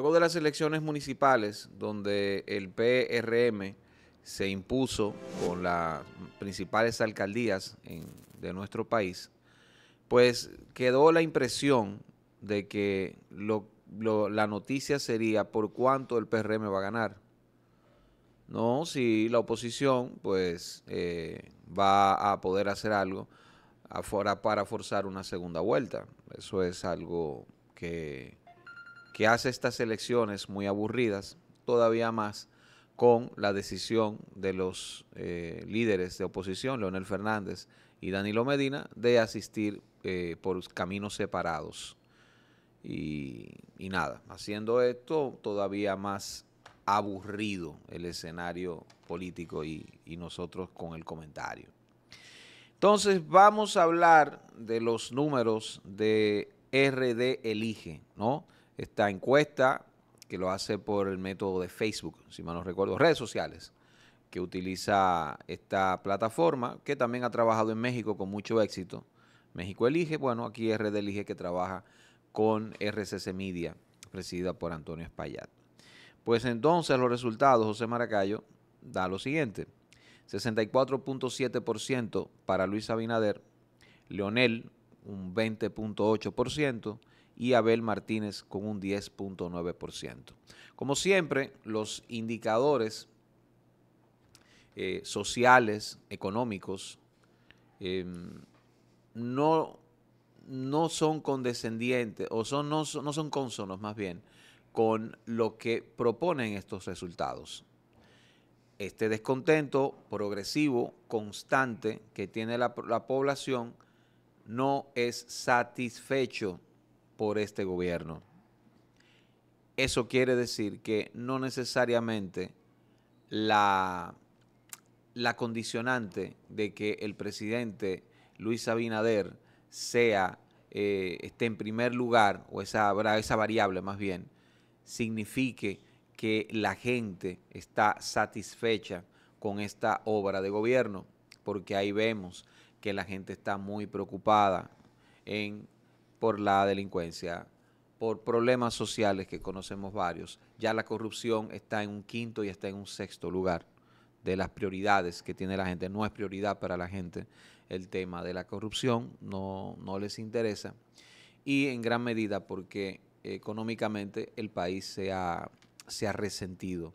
Luego de las elecciones municipales, donde el PRM se impuso con las principales alcaldías de nuestro país, pues quedó la impresión de que la noticia sería por cuánto el PRM va a ganar. No, si la oposición pues eh, va a poder hacer algo afuera para forzar una segunda vuelta. Eso es algo que que hace estas elecciones muy aburridas, todavía más con la decisión de los eh, líderes de oposición, Leonel Fernández y Danilo Medina, de asistir eh, por caminos separados. Y, nada, haciendo esto todavía más aburrido el escenario político y, y, nosotros con el comentario. Entonces vamos a hablar de los números de RD Elige, ¿no? esta encuesta que lo hace por el método de Facebook, si mal no recuerdo, redes sociales, que utiliza esta plataforma, que también ha trabajado en México con mucho éxito. México elige, bueno, aquí Red elige que trabaja con RCC Media, presidida por Antonio Espaillat. Pues entonces los resultados, José Maracayo, da lo siguiente. 64.7% para Luis Abinader, Leonel un 20.8%, y Abel Martínez con un 10.9%. Como siempre, los indicadores eh, sociales, económicos, em, no, no, son condescendientes o son, no, son consonos más bien con lo que proponen estos resultados. Este descontento progresivo, constante que tiene la población, no es satisfecho por este gobierno. Eso quiere decir que no necesariamente la, la condicionante de que el presidente Luis Abinader sea, eh, esté en primer lugar, o esa, esa variable más bien, signifique que la gente está satisfecha con esta obra de gobierno, porque ahí vemos que la gente está muy preocupada en por la delincuencia, por problemas sociales que conocemos varios. Ya la corrupción está en un quinto y está en un sexto lugar de las prioridades que tiene la gente. No es prioridad para la gente el tema de la corrupción, no, no les interesa. Y en gran medida porque económicamente el país se ha, se ha resentido.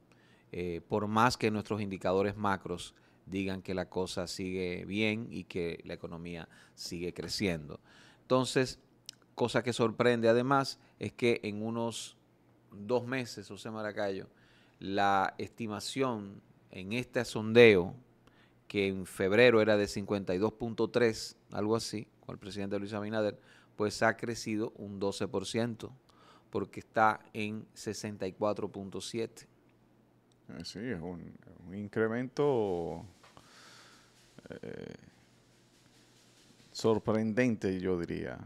Eh, por más que nuestros indicadores macros digan que la cosa sigue bien y que la economía sigue creciendo. Entonces, cosa que sorprende además es que en unos dos meses, José Maracayo, la estimación en este sondeo, que en febrero era de 52.3, algo así, con el presidente Luis Abinader, pues ha crecido un 12%, porque está en 64.7. Eh, sí, es un, incremento eh, sorprendente, yo diría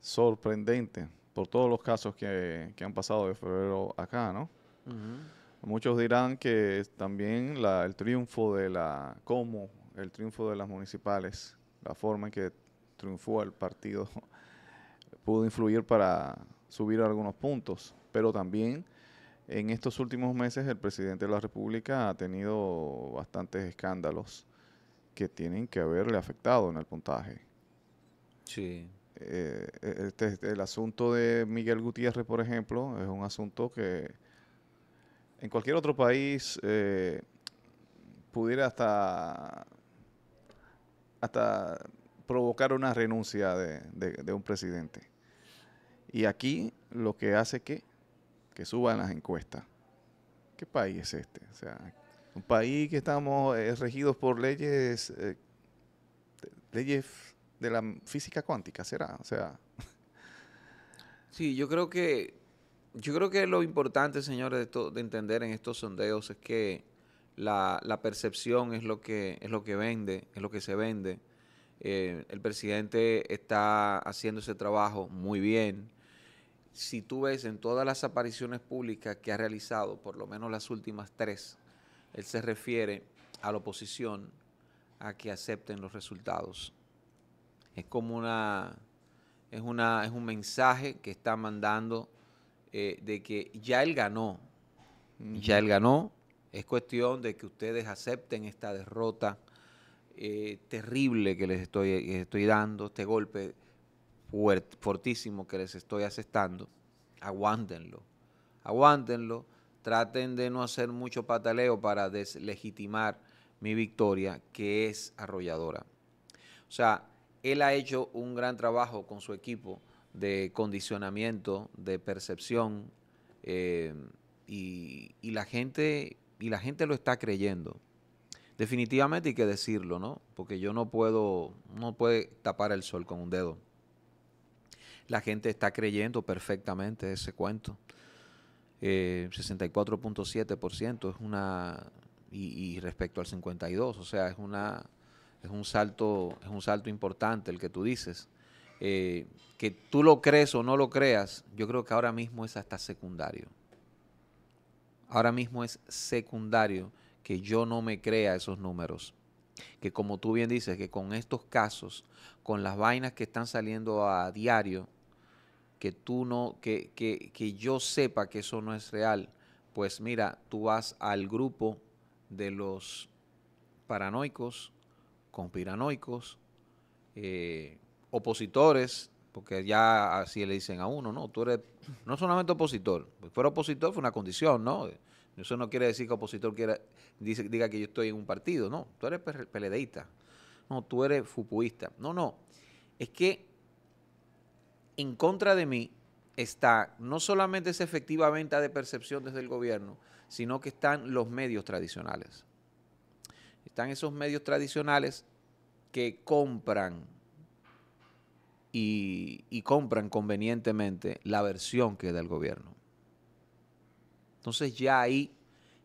sorprendente por todos los casos que, han pasado de febrero acá, ¿no? Muchos dirán que también el triunfo de la, como el triunfo de las municipales, la forma en que triunfó el partido, pudo influir para subir algunos puntos, pero también en estos últimos meses el presidente de la República ha tenido bastantes escándalos que tienen que haberle afectado en el puntaje. Sí. Eh, e, este el asunto de Miguel Gutiérrez, por ejemplo, es un asunto que en cualquier otro país eh, pudiera hasta, hasta provocar una renuncia de, un presidente. Y aquí lo que hace que, que suban las encuestas. ¿Qué país es este? O sea, un país que estamos eh, regidos por leyes, leyes de la física cuántica, ¿será? O sea. Sí, yo creo que yo creo que lo importante, señores, de, entender en estos sondeos es que la, percepción es lo que es lo que vende, es lo que se vende. Eh, el presidente está haciendo ese trabajo muy bien. Si tú ves en todas las apariciones públicas que ha realizado, por lo menos las últimas tres, él se refiere a la oposición a que acepten los resultados es como una, es, una, es un mensaje que está mandando eh, de que ya él ganó, ya él ganó, es cuestión de que ustedes acepten esta derrota eh, terrible que les estoy, estoy dando, este golpe fortísimo que les estoy asestando. Aguántenlo, aguántenlo, traten de no hacer mucho pataleo para deslegitimar mi victoria, que es arrolladora. O sea, él ha hecho un gran trabajo con su equipo de condicionamiento, de percepción, eh, y, la gente, y la gente lo está creyendo. Definitivamente hay que decirlo, ¿no? Porque yo no puedo, no puede tapar el sol con un dedo. La gente está creyendo perfectamente ese cuento. 64.7% eh, es una, y, respecto al 52, o sea, es una es un salto, es un salto importante el que tú dices. Eh, que tú lo crees o no lo creas, yo creo que ahora mismo es hasta secundario. Ahora mismo es secundario que yo no me crea esos números. Que como tú bien dices, que con estos casos, con las vainas que están saliendo a diario, que tú no, que, que, que yo sepa que eso no es real, pues mira, tú vas al grupo de los paranoicos, conspiranoicos, eh, opositores, porque ya así le dicen a uno, ¿no? Tú eres no solamente opositor, pues fuera opositor fue una condición, ¿no? Eso no quiere decir que opositor quiera, diga que yo estoy en un partido, no, tú eres peledeísta, no, tú eres fupuista, no, no, es que en contra de mí está no solamente esa efectiva venta de percepción desde el gobierno, sino que están los medios tradicionales. Están esos medios tradicionales que compran y, compran convenientemente la versión que da el gobierno. Entonces ya ahí,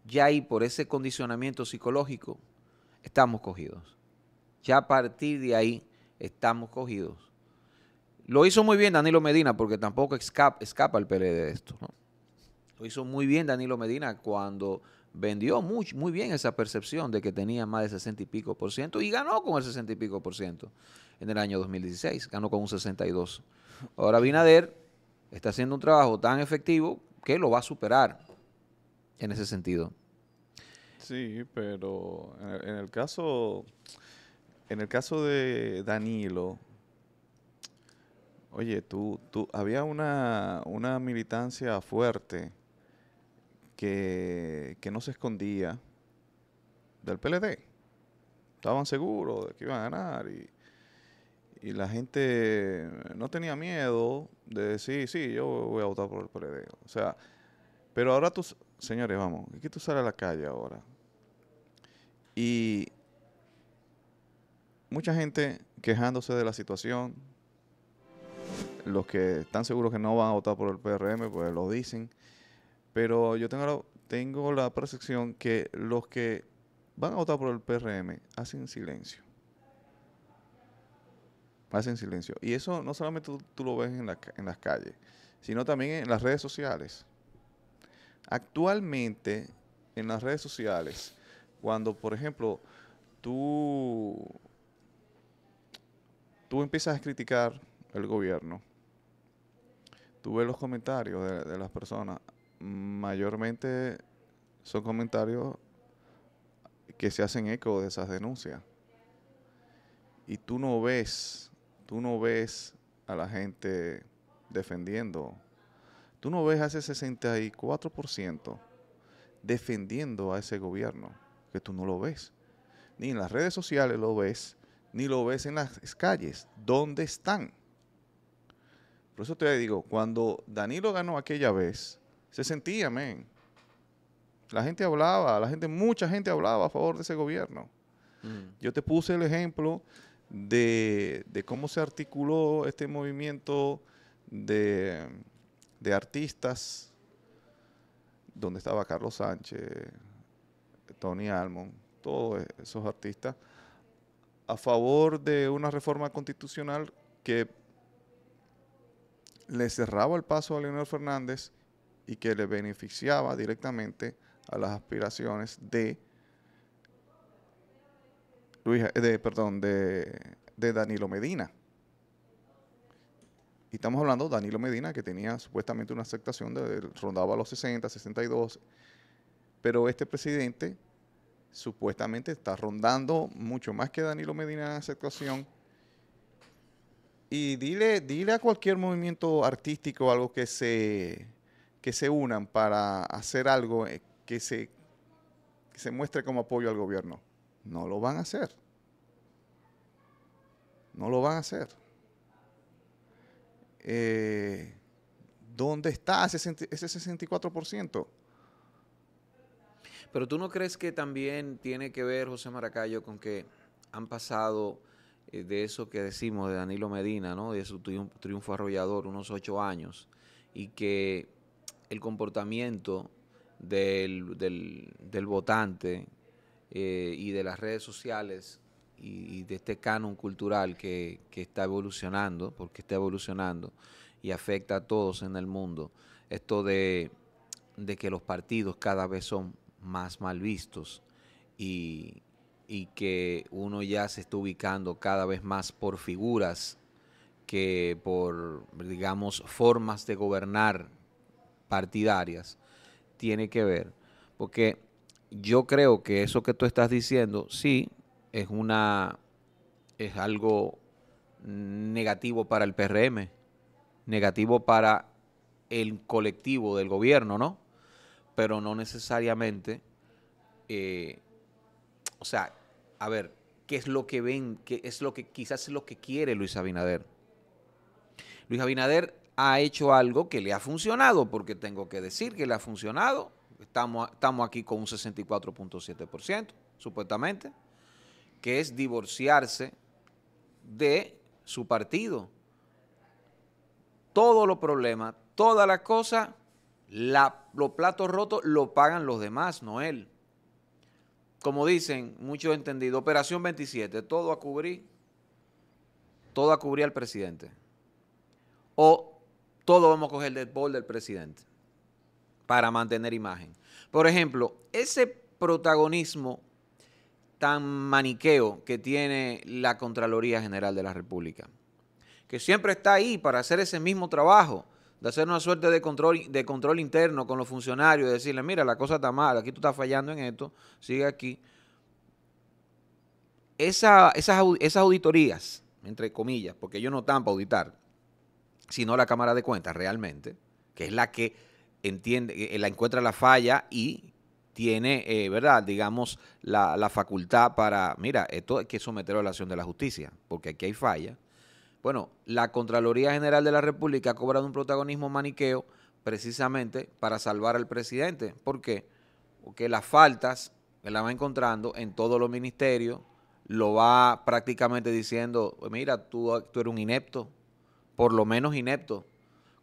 ya ahí por ese condicionamiento psicológico, estamos cogidos. Ya a partir de ahí estamos cogidos. Lo hizo muy bien Danilo Medina, porque tampoco escapa, el PLD de esto. Lo hizo muy bien Danilo Medina cuando vendió muy, muy bien esa percepción de que tenía más de 60 y pico por ciento y ganó con el 60 y pico por ciento en el año 2016, ganó con un 62. Ahora Binader está haciendo un trabajo tan efectivo que lo va a superar en ese sentido. Sí, pero en el caso, en el caso de Danilo, oye, tú, tú había una, una militancia fuerte que, no se escondía del PLD. Estaban seguros de que iban a ganar y, la gente no tenía miedo de decir, sí, yo voy a votar por el PLD. O sea, pero ahora tú, señores, vamos, que tú sales a la calle ahora. Y mucha gente quejándose de la situación. Los que están seguros que no van a votar por el PRM, pues lo dicen. Pero yo tengo la, percepción que los que van a votar por el PRM hacen silencio. Hacen silencio. Y eso no solamente tú, lo ves en, las calles, sino también en las redes sociales. Actualmente, en las redes sociales, cuando, por ejemplo, tú, tú empiezas a criticar el gobierno, tú ves los comentarios de las personas mayormente son comentarios que se hacen eco de esas denuncias. Y tú no ves, tú no ves a la gente defendiendo. Tú no ves a ese 64% defendiendo a ese gobierno, que tú no lo ves. Ni en las redes sociales lo ves, ni lo ves en las calles. ¿Dónde están? Por eso te digo, cuando Danilo ganó aquella vez, se sentía, amén. La gente hablaba, la gente, mucha gente hablaba a favor de ese gobierno. Mm. Yo te puse el ejemplo de, cómo se articuló este movimiento de, de artistas, donde estaba Carlos Sánchez, Tony Almond, todos esos artistas, a favor de una reforma constitucional que le cerraba el paso a Leonel Fernández y que le beneficiaba directamente a las aspiraciones de Luis, de, perdón, de, Danilo Medina. Y estamos hablando de Danilo Medina, que tenía supuestamente una aceptación, de, rondaba los 60, 62, pero este presidente supuestamente está rondando mucho más que Danilo Medina en aceptación. Y dile, dile a cualquier movimiento artístico algo que se que se unan para hacer algo eh, que se, se muestre como apoyo al gobierno. No lo van a hacer. No lo van a hacer. Eh, ¿Dónde está ese, 64%? Pero tú no crees que también tiene que ver, José Maracayo, con que han pasado eh, de eso que decimos de Danilo Medina, ¿no? de su triunfo arrollador, unos ocho años, y que el comportamiento del, votante eh, y de las redes sociales y, de este canon cultural que, está evolucionando, porque está evolucionando y afecta a todos en el mundo. Esto de, que los partidos cada vez son más mal vistos y, y que uno ya se está ubicando cada vez más por figuras que por, digamos, formas de gobernar partidarias tiene que ver. Porque yo creo que eso que tú estás diciendo, sí, es una es algo negativo para el PRM, negativo para el colectivo del gobierno, ¿no? Pero no necesariamente, eh, o sea, a ver, ¿qué es lo que ven? ¿Qué es lo que quizás es lo que quiere Luis Abinader? Luis Abinader ha hecho algo que le ha funcionado, porque tengo que decir que le ha funcionado. Estamos, estamos aquí con un 64.7%, supuestamente, que es divorciarse de su partido. Todos los problemas, todas las cosas, los platos rotos lo pagan los demás, no él. Como dicen muchos entendidos, Operación 27, todo a cubrir, todo a cubrir al presidente. O todos vamos a coger del bol del presidente para mantener imagen. Por ejemplo, ese protagonismo tan maniqueo que tiene la Contraloría General de la República, que siempre está ahí para hacer ese mismo trabajo, de hacer una suerte de control, de control interno con los funcionarios, de decirle, mira, la cosa está mal, aquí tú estás fallando en esto, sigue aquí. esas, esas auditorías, entre comillas, porque ellos no tan para auditar, sino la Cámara de Cuentas realmente, que es la que entiende, eh, eh, la encuentra la falla y tiene, eh, ¿verdad? Digamos, la, facultad para, mira, esto hay que someterlo a la acción de la justicia, porque aquí hay falla. Bueno, la Contraloría General de la República ha cobrado un protagonismo maniqueo precisamente para salvar al presidente. ¿Por qué? Porque las faltas que la va encontrando en todos los ministerios, lo va prácticamente diciendo, mira, tú, tú eres un inepto, por lo menos inepto,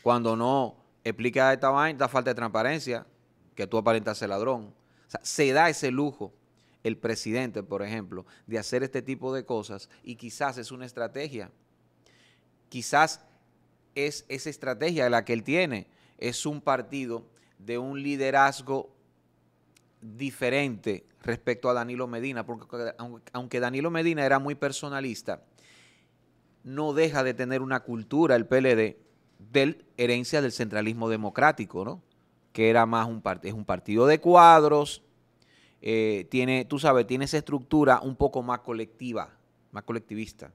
cuando no explica esta vaina, da falta de transparencia, que tú aparentas ser ladrón. O sea, se da ese lujo el presidente, por ejemplo, de hacer este tipo de cosas y quizás es una estrategia. Quizás es esa estrategia la que él tiene. Es un partido de un liderazgo diferente respecto a Danilo Medina, porque aunque Danilo Medina era muy personalista, no deja de tener una cultura, el PLD, de herencia del centralismo democrático, ¿no? Que era más un, es un partido de cuadros, eh, tiene, tú sabes, tiene esa estructura un poco más colectiva, más colectivista.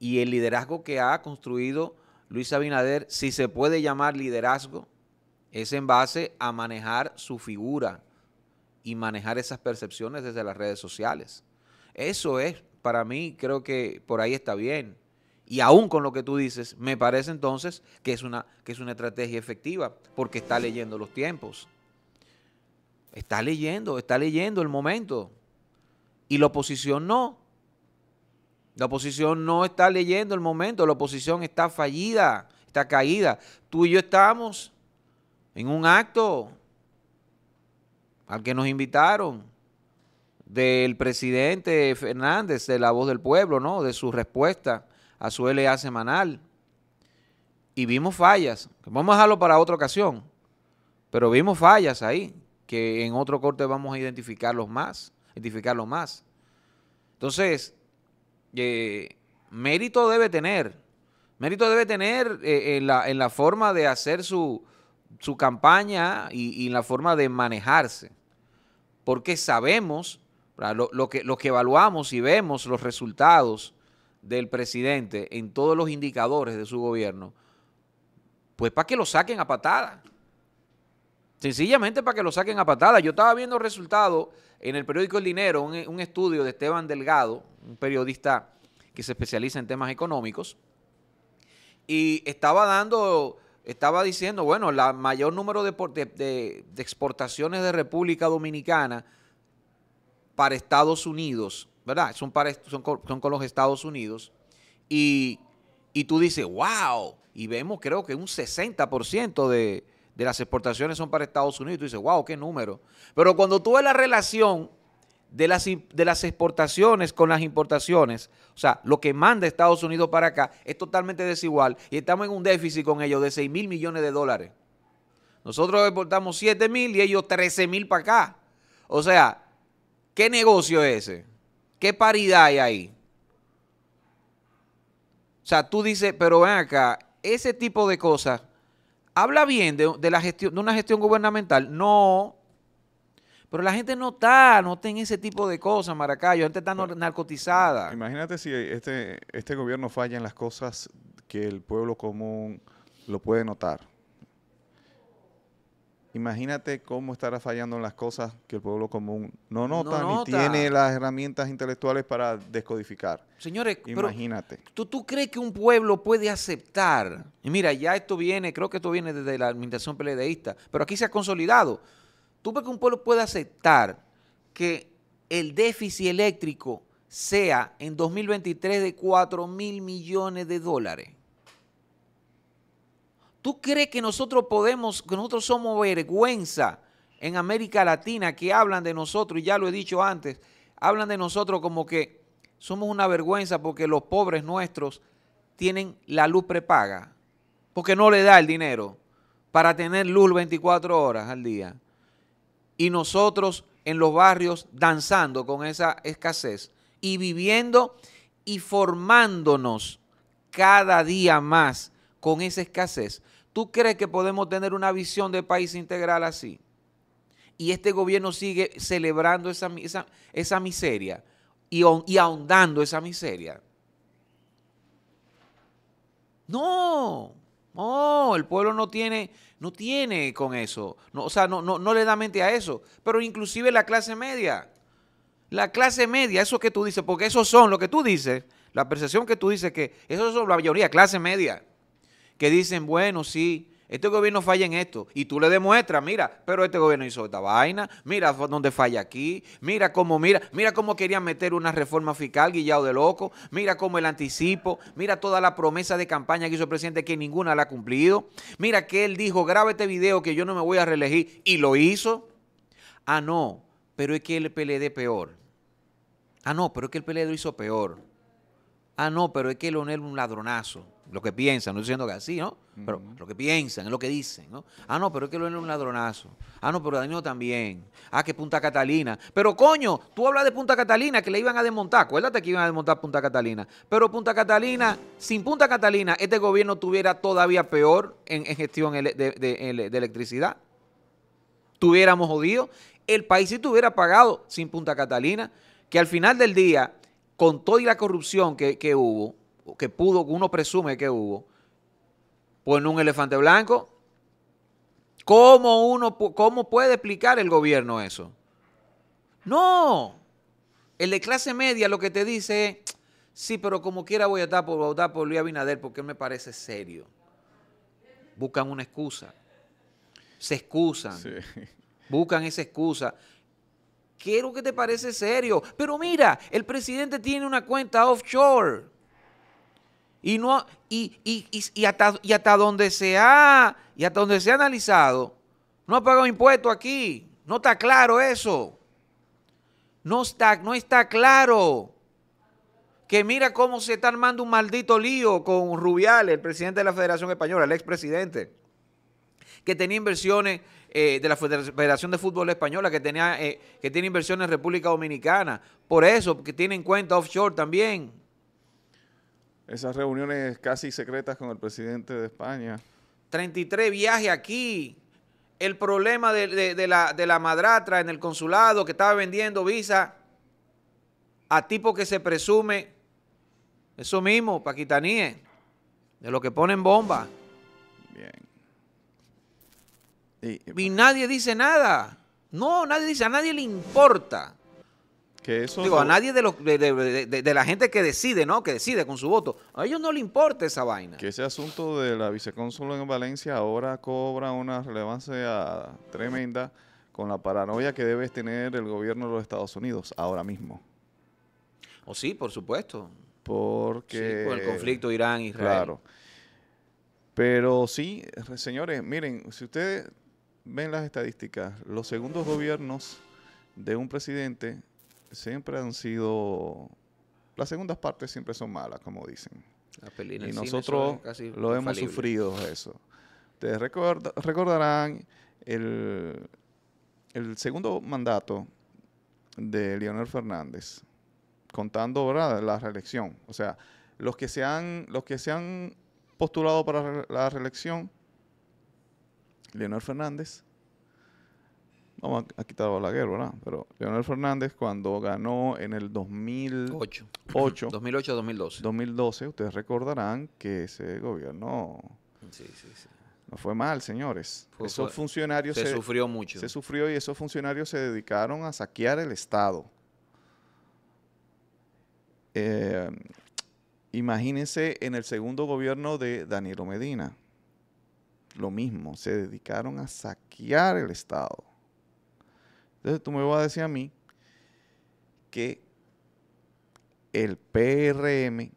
Y el liderazgo que ha construido Luis Abinader, si se puede llamar liderazgo, es en base a manejar su figura y manejar esas percepciones desde las redes sociales. Eso es para mí creo que por ahí está bien. Y aún con lo que tú dices, me parece entonces que es una, que es una estrategia efectiva, porque está leyendo los tiempos. Está leyendo, está leyendo el momento. Y la oposición no. La oposición no está leyendo el momento, la oposición está fallida, está caída. Tú y yo estamos en un acto al que nos invitaron del presidente Fernández de La Voz del Pueblo, ¿no? De su respuesta a su LA semanal. Y vimos fallas. Vamos a dejarlo para otra ocasión. Pero vimos fallas ahí, que en otro corte vamos a identificarlos más. Identificarlos más. Entonces, eh, mérito debe tener. Mérito debe tener eh, en, la, forma de hacer su, campaña y, y en la forma de manejarse. Porque sabemos lo, que, lo que evaluamos y vemos los resultados del presidente en todos los indicadores de su gobierno, pues para que lo saquen a patada. Sencillamente para que lo saquen a patada. Yo estaba viendo resultados en el periódico El Dinero, un, estudio de Esteban Delgado, un periodista que se especializa en temas económicos, y estaba dando, estaba diciendo, bueno, la mayor número de exportaciones de República Dominicana para Estados Unidos, ¿verdad? Son, para, son, con, los Estados Unidos. Y, tú dices, wow, y vemos creo que un 60% de, las exportaciones son para Estados Unidos. tú dices, wow, qué número. Pero cuando tú ves la relación de las, de las exportaciones con las importaciones, o sea, lo que manda Estados Unidos para acá es totalmente desigual y estamos en un déficit con ellos de 6 mil millones de dólares. Nosotros exportamos 7 mil y ellos 13 mil para acá. O sea, ¿Qué negocio es ese? ¿Qué paridad hay ahí? O sea, tú dices, pero ven acá, ese tipo de cosas, ¿habla bien de, la gestión, de una gestión gubernamental? No. Pero la gente no está, no está en ese tipo de cosas, Maracayo. La gente está narcotizada. Imagínate si este, este gobierno falla en las cosas que el pueblo común lo puede notar. Imagínate cómo estará fallando en las cosas que el pueblo común no nota, ni tiene las herramientas intelectuales para descodificar. Señores, imagínate. ¿tú, ¿tú, crees que un pueblo puede aceptar? Y mira, ya esto viene, creo que esto viene desde la administración peledeísta, pero aquí se ha consolidado. ¿Tú crees que un pueblo puede aceptar que el déficit eléctrico sea en 2023 de 4 mil millones de dólares? ¿Tú crees que nosotros podemos, que nosotros somos vergüenza en América Latina, que hablan de nosotros, y ya lo he dicho antes, hablan de nosotros como que somos una vergüenza porque los pobres nuestros tienen la luz prepaga, porque no le da el dinero para tener luz 24 horas al día. Y nosotros en los barrios danzando con esa escasez y viviendo y formándonos cada día más con esa escasez. ¿Tú crees que podemos tener una visión de país integral así? Y este gobierno sigue celebrando esa, esa miseria y, ahondando esa miseria. No, no, el pueblo no tiene, no tiene con eso. No, o sea, no, no, no le da mente a eso. Pero inclusive la clase media. La clase media, eso que tú dices, porque eso son lo que tú dices, la percepción que tú dices que eso son la mayoría, clase media que dicen, bueno, sí, este gobierno falla en esto. Y tú le demuestras, mira, pero este gobierno hizo esta vaina, mira dónde falla aquí, mira cómo, mira, mira cómo querían meter una reforma fiscal, guillado de loco, mira cómo el anticipo, mira toda la promesa de campaña que hizo el presidente que ninguna la ha cumplido, mira que él dijo, graba este video que yo no me voy a reelegir y lo hizo. Ah, no, pero es que el PLD peor. Ah, no, pero es que el PLD lo hizo peor. Ah, no, pero es que Leonel un ladronazo lo que piensan, no estoy diciendo que así, ¿no? Pero lo que piensan, es lo que dicen, ¿no? Ah, no, pero es que lo es un ladronazo. Ah, no, pero daño también. Ah, que Punta Catalina. Pero coño, tú hablas de Punta Catalina, que le iban a desmontar. Acuérdate que iban a desmontar Punta Catalina. Pero Punta Catalina, sin Punta Catalina, este gobierno tuviera todavía peor en, gestión de, electricidad. Tuviéramos jodido. El país si tuviera pagado sin Punta Catalina, que al final del día, con toda la corrupción que, que hubo, que pudo, uno presume que hubo, pone un elefante blanco. ¿Cómo, uno, puede explicar el gobierno eso? No. El de clase media lo que te dice es, sí, pero como quiera voy a estar por, votar por Luis Abinader porque me parece serio. Buscan una excusa. Se excusan. Buscan esa excusa. Quiero que te parece serio. Pero mira, el presidente tiene una cuenta offshore. Y, no, y, y, hasta, donde se ha, donde se ha analizado, no ha pagado impuestos aquí. No está claro eso. No está, no está claro. Que mira cómo se está armando un maldito lío con Rubial, el presidente de la Federación Española, el expresidente, que tenía inversiones eh, de la Federación de Fútbol Española, que, tenía, eh, que tiene inversiones en República Dominicana. Por eso, que tiene en cuenta offshore también. Esas reuniones casi secretas con el presidente de España. 33 viajes aquí. El problema de, la, madratra en el consulado que estaba vendiendo visa a tipo que se presume, eso mismo, paquitaníes, de lo que ponen bomba. Bien. Y, y nadie dice nada. No, nadie dice, a nadie le importa. Digo, a nadie de, la gente que decide, ¿no? Que decide con su voto. A ellos no le importa esa vaina. Que ese asunto de la vicecónsula en Valencia ahora cobra una relevancia tremenda con la paranoia que debe tener el gobierno de los Estados Unidos ahora mismo. O oh, sí, por supuesto. Porque... Sí, por el conflicto Irán-Israel. Claro. Pero sí, señores, miren, si ustedes ven las estadísticas, los segundos gobiernos de un presidente siempre han sido. Las segundas partes siempre son malas, como dicen. y nosotros lo hemos sufrido eso. Ustedes recordarán el, el segundo mandato de Leonel Fernández, contando ¿verdad? la reelección. O sea, los que se los que se han postulado para la reelección, Leonel Fernández, vamos a quitar la guerra, ¿verdad? Pero Leonel Fernández cuando ganó en el 2008, 2008-2012. 2012, ustedes recordarán que ese gobierno no fue mal, señores. esos funcionarios se, sufrió mucho. Se sufrió y esos funcionarios se dedicaron a saquear el Estado. Eh, imagínense en el segundo gobierno de Danilo Medina. Lo mismo, se dedicaron a saquear el Estado entonces tú me vas a decir a mí que el PRM,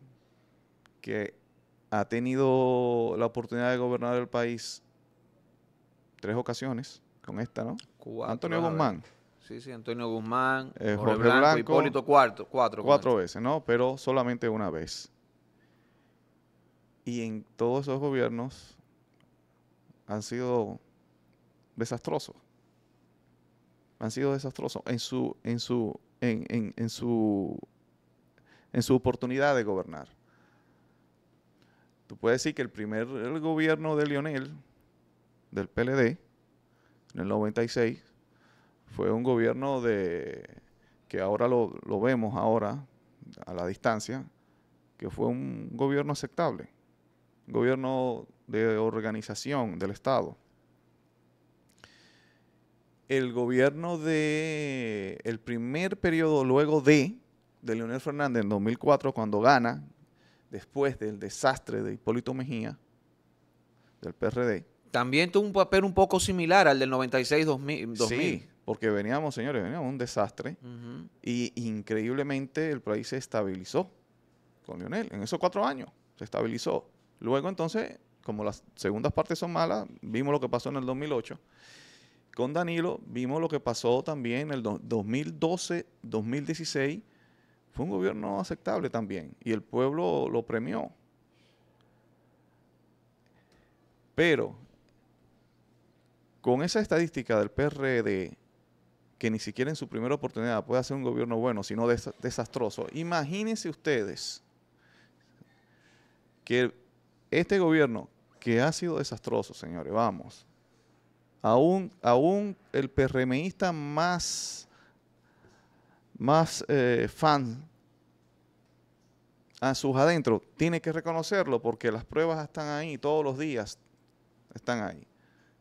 que ha tenido la oportunidad de gobernar el país tres ocasiones, con esta, ¿no? Antonio Guzmán. Sí, sí, Antonio Guzmán, eh, Jorge, Blanco, Hipólito cuarto, cuatro. Cuatro este. veces, ¿no? Pero solamente una vez. Y en todos esos gobiernos han sido desastrosos han sido desastrosos en su, en su, en, en, su, en su oportunidad de gobernar. Tú puedes decir que el primer gobierno de Lionel, del PLD, en el 96, fue un gobierno de que ahora lo, lo vemos ahora a la distancia, que fue un gobierno aceptable, un gobierno de organización del Estado el gobierno de el primer periodo luego de de Leonel Fernández en 2004 cuando gana después del desastre de Hipólito Mejía del PRD. También tuvo un papel un poco similar al del 96-2000. Sí, porque veníamos, señores, veníamos un desastre y increíblemente el país se estabilizó con Leonel. En esos cuatro años se estabilizó. Luego entonces, como las segundas partes son malas, vimos lo que pasó en el 2008 con Danilo vimos lo que pasó también en el 2012-2016. Fue un gobierno aceptable también y el pueblo lo premió. Pero con esa estadística del PRD, que ni siquiera en su primera oportunidad puede hacer un gobierno bueno, sino desastroso, imagínense ustedes que este gobierno, que ha sido desastroso, señores, vamos, aún, aún el PRMista más, más eh, fan a sus adentros tiene que reconocerlo porque las pruebas están ahí todos los días, están ahí.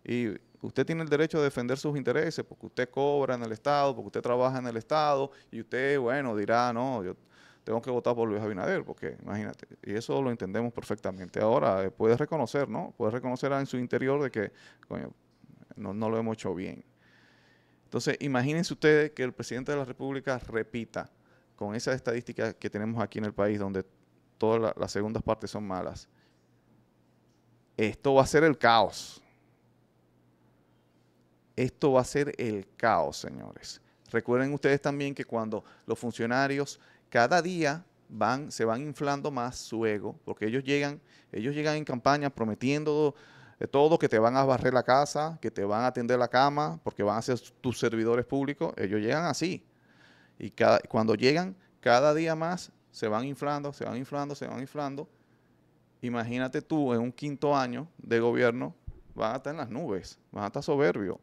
Y usted tiene el derecho de defender sus intereses porque usted cobra en el Estado, porque usted trabaja en el Estado y usted, bueno, dirá, no, yo tengo que votar por Luis Abinader, porque imagínate, y eso lo entendemos perfectamente. Ahora, eh, puede reconocer, ¿no? Puede reconocer en su interior de que, coño, no, lo hemos hecho bien. Entonces, imagínense ustedes que el presidente de la República repita con esas estadísticas que tenemos aquí en el país, donde todas las segundas partes son malas. Esto va a ser el caos. Esto va a ser el caos, señores. Recuerden ustedes también que cuando los funcionarios cada día van, se van inflando más su ego, porque ellos llegan, ellos llegan en campaña prometiendo de todo, que te van a barrer la casa, que te van a atender la cama, porque van a ser tus servidores públicos, ellos llegan así. Y cada, cuando llegan, cada día más se van inflando, se van inflando, se van inflando. Imagínate tú en un quinto año de gobierno, van a estar en las nubes, van a estar soberbios.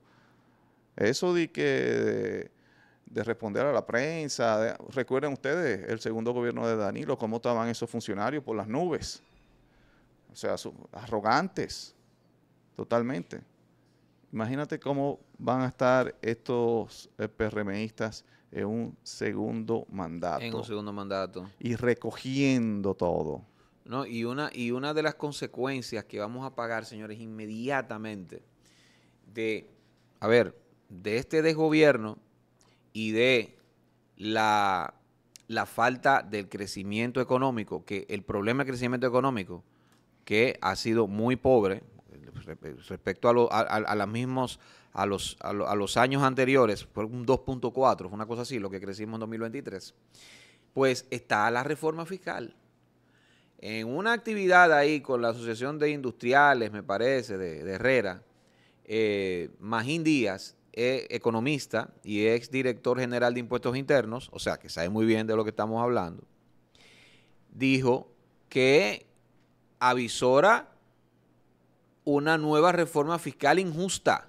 Eso de que de, responder a la prensa, recuerden ustedes el segundo gobierno de Danilo, cómo estaban esos funcionarios por las nubes. O sea, arrogantes, totalmente. Imagínate cómo van a estar estos eh, PRMistas en un segundo mandato. En un segundo mandato. Y recogiendo todo. No, y una, y una de las consecuencias que vamos a pagar, señores, inmediatamente de, a ver, de este desgobierno y de la, la falta del crecimiento económico, que el problema del crecimiento económico, que ha sido muy pobre, eh, respecto a, las mismos, a, los, a, los años anteriores, fue un 2.4, fue una cosa así, lo que crecimos en 2023, pues está la reforma fiscal. En una actividad ahí con la Asociación de Industriales, me parece, de, Herrera, eh, Magín Díaz, economista y ex director general de impuestos internos, o sea, que sabe muy bien de lo que estamos hablando, dijo que avisora una nueva reforma fiscal injusta.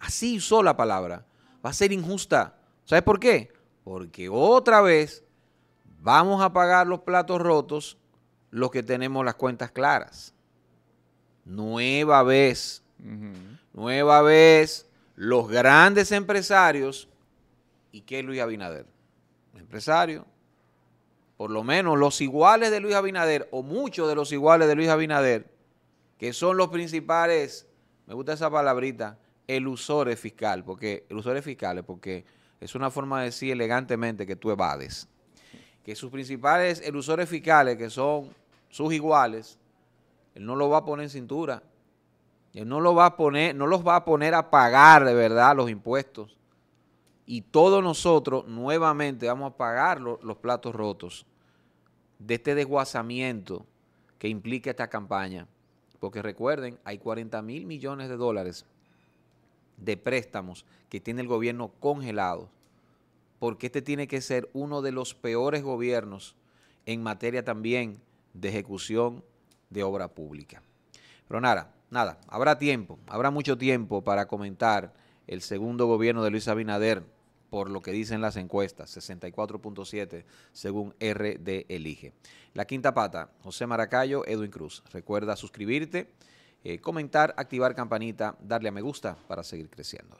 Así usó la palabra. Va a ser injusta. ¿Sabes por qué? Porque otra vez vamos a pagar los platos rotos los que tenemos las cuentas claras. Nueva vez. Nueva vez los grandes empresarios y qué Luis Abinader. Empresario, por lo menos los iguales de Luis Abinader o muchos de los iguales de Luis Abinader que son los principales, me gusta esa palabrita, elusores fiscal, porque, elusores fiscales, porque es una forma de decir elegantemente que tú evades. Que sus principales elusores fiscales, que son sus iguales, él no lo va a poner en cintura. Él no, lo va a poner, no los va a poner a pagar de verdad los impuestos. Y todos nosotros nuevamente vamos a pagar los platos rotos de este desguazamiento que implica esta campaña. Porque recuerden, hay 40 mil millones de dólares de préstamos que tiene el gobierno congelado, porque este tiene que ser uno de los peores gobiernos en materia también de ejecución de obra pública. Pero nada, nada, habrá tiempo, habrá mucho tiempo para comentar el segundo gobierno de Luis Abinader por lo que dicen las encuestas, 64.7 según RD Elige. La quinta pata, José Maracayo, Edwin Cruz. Recuerda suscribirte, eh, comentar, activar campanita, darle a me gusta para seguir creciendo.